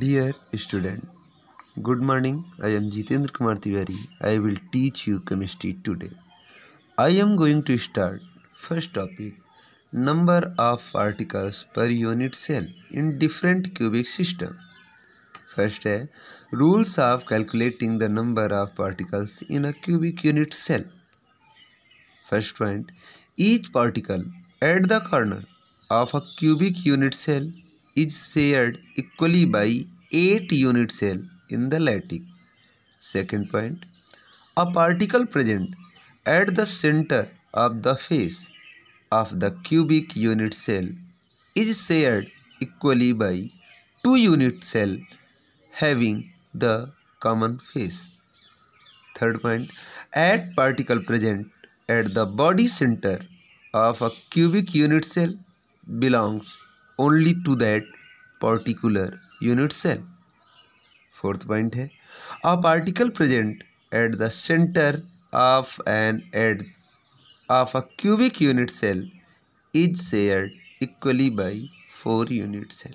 Dear student good morning I am Jitendra Kumar Tiwari I will teach you chemistry today I am going to start first topic number of particles per unit cell in different cubic system first है rules of calculating the number of particles in a cubic unit cell first point each particle at the corner of a cubic unit cell is shared equally by 8 unit cell in the lattice. Second point, a particle present at the center of the face of the cubic unit cell is shared equally by 2 unit cell having the common face. Third point, at particle present at the body center of a cubic unit cell belongs only to that particular unit cell fourth point है a particle present at the centre of an edge of a cubic unit cell is shared equally by four unit cell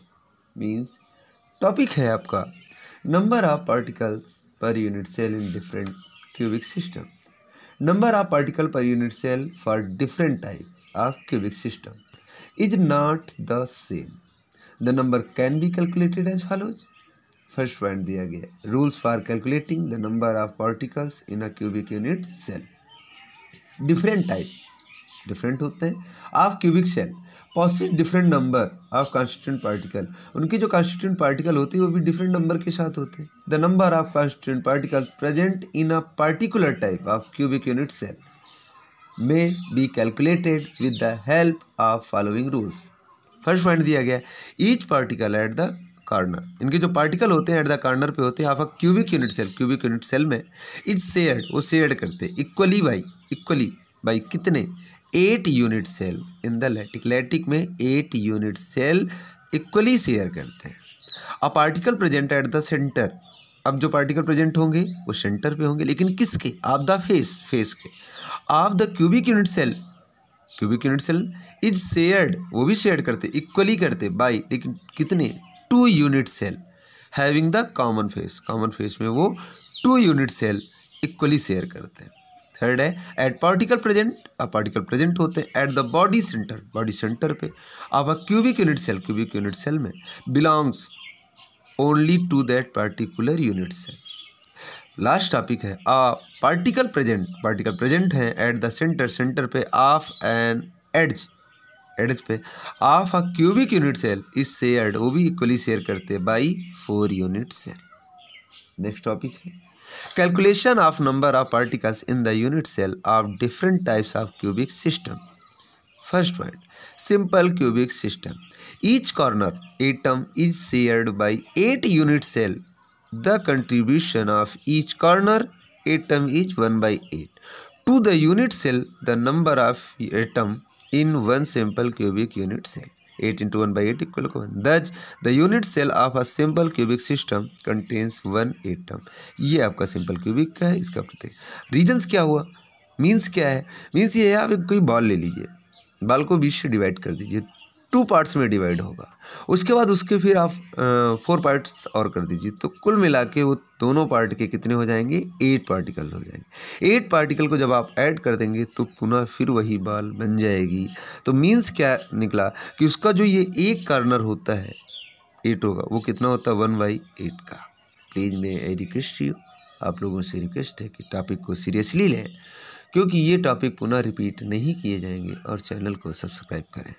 means topic है आपका number of particles per unit cell in different cubic system number of particle per unit cell for different type of cubic system is not the same. The number can be calculated as follows. First point दिया गया rules for calculating the number of particles in a cubic unit cell. Different type different होते हैं of cubic cell possess different number of constituent particle उनके जो constituent particle होते हैं वो भी डिफरेंट नंबर के साथ होते हैं the number of constituent particle present in a particular type of cubic unit cell may be calculated with the help of following rules first point दिया गया each particle at the corner इनके जो particle होते हैं at the corner पे होते हैं आप a cubic unit cell cubic unit cell में इज शेयर्ड वो शेयर्ड करते हैं इक्वली बाई इक्वली बाई कितने eight unit cell in the lattice lattice में eight unit cell equally share करते हैं a particle present at the centre अब जो पार्टिकल प्रेजेंट होंगे वो सेंटर पे होंगे लेकिन किसके आप द फेस फेस के of the cubic unit cell cubic unit cell is shared वो भी शेयर करते इक्वली करते बाई लेकिन कितने two unit cell having the common face common face में वो two unit cell equally share करते हैं थर्ड है एट पार्टिकल प्रेजेंट अब पार्टिकल प्रेजेंट होते हैं at the body centre body centre पे अब cubic unit cell cubic unit cell में belongs only to that particular unit cell last topic है a particle present particle present है at the centre centre पे of an edge edge पे of a cubic unit cell is shared वो भी equally share करते हैं by four unit cell next topic है calculation of number of particles in the unit cell of different types of cubic system first point simple cubic system each corner atom is shared by eight unit cell the contribution of each corner atom is one by eight to the unit cell the number of atom in one simple cubic unit cell eight into one by eight equal to one thus the unit cell of a simple cubic system contains one atom ये आपका simple cubic का है इसका प्रत्येक regions क्या हुआ means क्या है मीन्स ये है आप एक कोई बॉल ले लीजिए बाल को बीच से डिवाइड कर दीजिए टू पार्ट्स में डिवाइड होगा उसके बाद उसके फिर आप फोर पार्ट्स और कर दीजिए तो कुल मिला के वो दोनों पार्ट के कितने हो जाएंगे एट पार्टिकल हो जाएंगे एट पार्टिकल को जब आप ऐड कर देंगे तो पुनः फिर वही बाल बन जाएगी तो मीन्स क्या निकला कि उसका जो ये एक कार्नर होता है एट होगा वो कितना होता है वन बाई एट का प्लीज़ मैं आई रिक्वेस्ट यू आप लोगों से रिक्वेस्ट है कि टॉपिक को सीरियसली लें क्योंकि ये टॉपिक पुनः रिपीट नहीं किए जाएंगे और चैनल को सब्सक्राइब करें